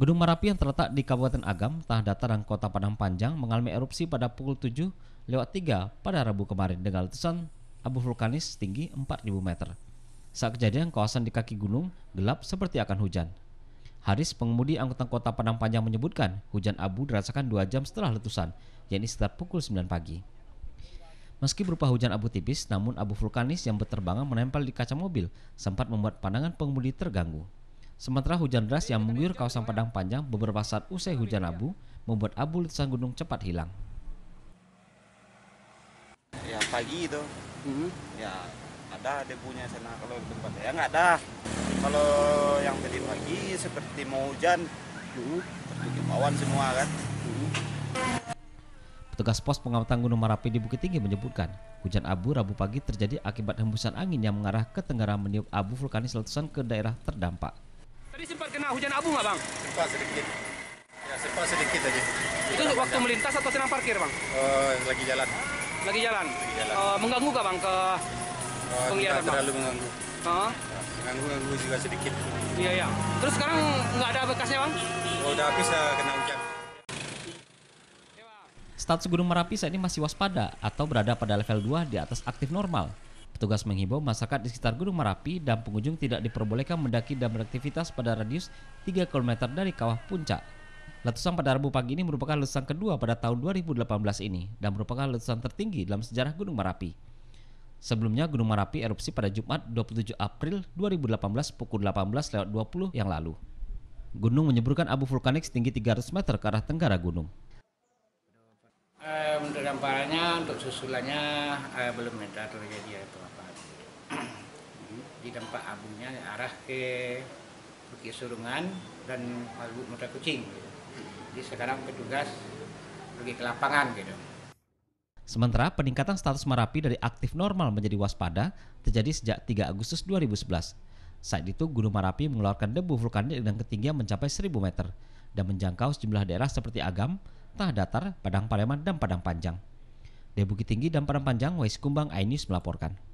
Gunung Merapi yang terletak di Kabupaten Agam, Tanah Datar dan Kota Padang Panjang mengalami erupsi pada pukul 7 lewat 3 pada Rabu kemarin dengan letusan abu vulkanis tinggi 4000 meter. Saat kejadian kawasan di kaki gunung gelap seperti akan hujan. Haris pengemudi angkutan kota Padang Panjang menyebutkan hujan abu dirasakan 2 jam setelah letusan, yakni sekitar pukul 9 pagi. Meski berupa hujan abu tipis, namun abu vulkanis yang berterbangan menempel di kaca mobil sempat membuat pandangan pengemudi terganggu. Sementara hujan deras yang mengguyur kawasan Padang Panjang beberapa saat usai hujan abu membuat abu letusan gunung cepat hilang. Ya pagi itu, mm-hmm. ya ada debunya sana kalau tempat saya nggak ada. Kalau yang tadi pagi seperti mau hujan, hmm. awan semua kan. Mm-hmm. Petugas pos pengamatan Gunung Merapi di Bukit Tinggi menyebutkan, hujan abu Rabu pagi terjadi akibat hembusan angin yang mengarah ke tenggara meniup abu vulkanis letusan ke daerah terdampak. Tadi sempat kena hujan abu nggak bang? Sempat sedikit. Ya sempat sedikit aja. Itu waktu panjang. melintas atau sedang parkir bang? Uh, lagi jalan. Lagi jalan. Lagi jalan. Uh, mengganggu nggak bang ke uh, oh, penglihatan bang? Terlalu mengganggu. Uh? mengganggu mengganggu juga sedikit. Iya ya. Terus sekarang nggak ada bekasnya bang? Oh, udah habis uh, kena hujan. Status Gunung Merapi saat ini masih waspada atau berada pada level 2 di atas aktif normal Petugas menghimbau masyarakat di sekitar Gunung Merapi dan pengunjung tidak diperbolehkan mendaki dan beraktivitas pada radius 3 km dari kawah puncak. Letusan pada Rabu pagi ini merupakan letusan kedua pada tahun 2018 ini dan merupakan letusan tertinggi dalam sejarah Gunung Merapi. Sebelumnya Gunung Merapi erupsi pada Jumat 27 April 2018 pukul 18.20 yang lalu. Gunung menyeburkan abu vulkanik setinggi 300 meter ke arah tenggara gunung. Eh, untuk damparannya, untuk susulannya eh, belum ada terjadi atau apa. Di dampak abunya arah ke Bukit Surungan dan Palu Muda Kucing. Jadi sekarang petugas pergi ke lapangan gitu. Sementara peningkatan status Merapi dari aktif normal menjadi waspada terjadi sejak 3 Agustus 2011. Saat itu Gunung Merapi mengeluarkan debu vulkanik dengan ketinggian mencapai 1000 meter dan menjangkau sejumlah daerah seperti Agam, tanah datar, padang paleman, dan padang panjang. Dari Bukit Tinggi dan Padang Panjang, Wais Kumbang, INews melaporkan.